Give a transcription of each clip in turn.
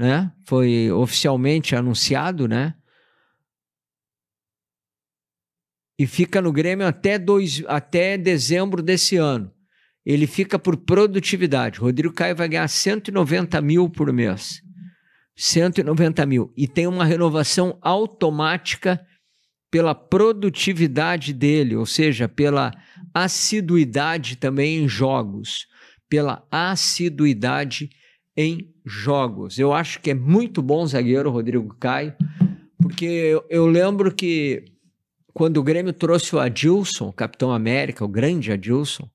né? Foi oficialmente anunciado, né? E fica no Grêmio até, dois, até dezembro desse ano. Ele fica por produtividade. Rodrigo Caio vai ganhar 190 mil por mês. 190 mil. E tem uma renovação automática pela produtividade dele, ou seja, pela assiduidade também em jogos, pela assiduidade em jogos. Eu acho que é muito bom zagueiro Rodrigo Caio, porque eu, eu lembro que quando o Grêmio trouxe o Adilson, o capitão América, o grande Adilson,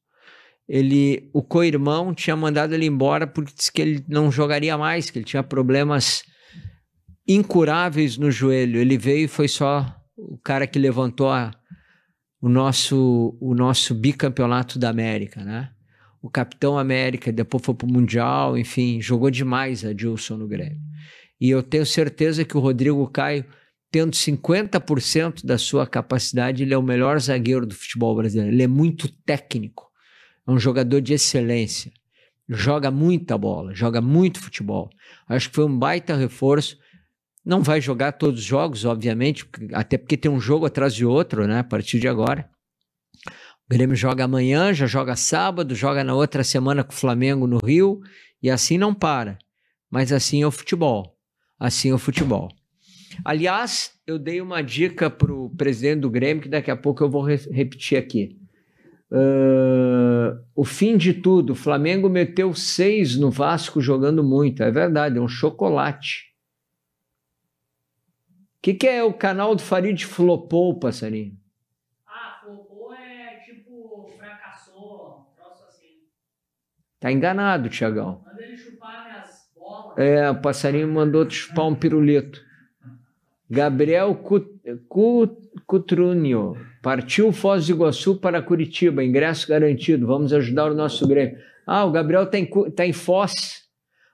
ele, o co-irmão tinha mandado ele embora porque disse que ele não jogaria mais, que ele tinha problemas incuráveis no joelho. Ele veio e foi só o cara que levantou a, o nosso o nosso bicampeonato da América, né? o Capitão América, depois foi pro Mundial, enfim, jogou demais a Dilson no Grêmio. E eu tenho certeza que o Rodrigo Caio, tendo 50% da sua capacidade, ele é o melhor zagueiro do futebol brasileiro. Ele é muito técnico, é um jogador de excelência, joga muita bola, joga muito futebol. Acho que foi um baita reforço. Não vai jogar todos os jogos, obviamente, até porque tem um jogo atrás de outro, né, a partir de agora. O Grêmio joga amanhã, já joga sábado, joga na outra semana com o Flamengo no Rio e assim não para. Mas assim é o futebol. Assim é o futebol. Aliás, eu dei uma dica para o presidente do Grêmio que daqui a pouco eu vou re repetir aqui. Uh, o fim de tudo, o Flamengo meteu seis no Vasco jogando muito. É verdade, é um chocolate. O que, que é o canal do Farid flopou, passarinho? Tá enganado, Tiagão. Manda ele chupar minhas bolas. É, o passarinho mandou te chupar um pirulito. Gabriel Cutrunio. Partiu Foz do Iguaçu para Curitiba. Ingresso garantido. Vamos ajudar o nosso Grêmio. Ah, o Gabriel tá tá em Foz.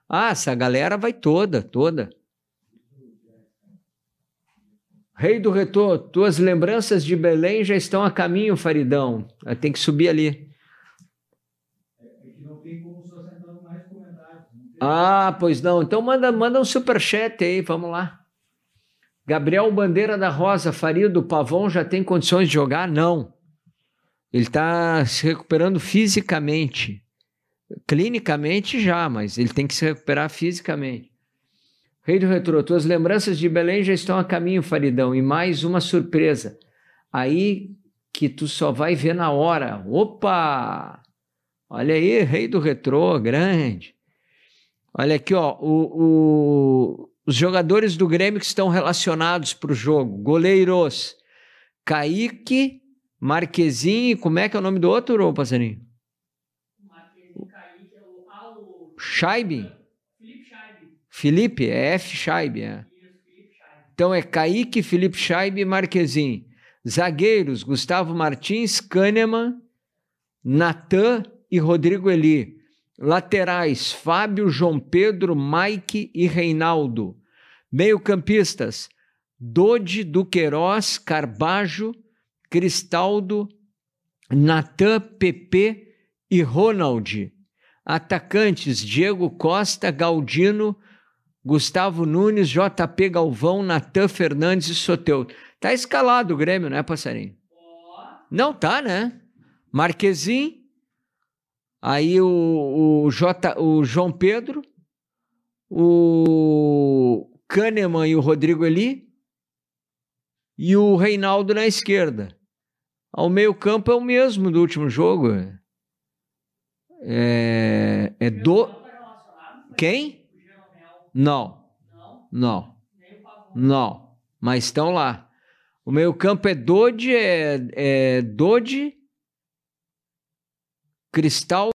Ah, essa galera vai toda, toda. Rei do Retor, tuas lembranças de Belém já estão a caminho, Faridão. Tem que subir ali. Ah, pois não. Então manda, manda um superchat aí, vamos lá. Gabriel Bandeira da Rosa, Faria do Pavão já tem condições de jogar? Não. Ele está se recuperando fisicamente. Clinicamente já, mas ele tem que se recuperar fisicamente. Rei do Retro, tuas lembranças de Belém já estão a caminho, Faridão. E mais uma surpresa. Aí que tu só vai ver na hora. Opa! Olha aí, Rei do Retro, grande. Olha aqui, ó, o, o, os jogadores do Grêmio que estão relacionados para o jogo. Goleiros, Kaique, Marquezinho, como é que é o nome do outro, Passarinho? Marquezinho, Kaique, é o... Ah, Felipe Scheibe. Felipe, é F. Scheibe, é. Então é Kaique, Felipe Scheibe e Marquezin. Zagueiros, Gustavo Martins, Kahneman, Natan e Rodrigo Eli. Laterais: Fábio, João Pedro, Mike e Reinaldo. Meio-campistas: Dodi, Duqueiroz, Carbajo, Cristaldo, Natan, Pepe e Ronald. Atacantes: Diego Costa, Galdino, Gustavo Nunes, JP Galvão, Natan Fernandes e Soteu. Tá escalado o Grêmio, né, passarinho? Não tá, né? Marquezinho? Aí o, o, J, o João Pedro, o Kahneman e o Rodrigo Eli, e o Reinaldo na esquerda. Ao meio-campo é o mesmo do último jogo. É, é do. Quem? Não. Não. Não. Mas estão lá. O meio-campo é Dodge é, é Dodge Cristal.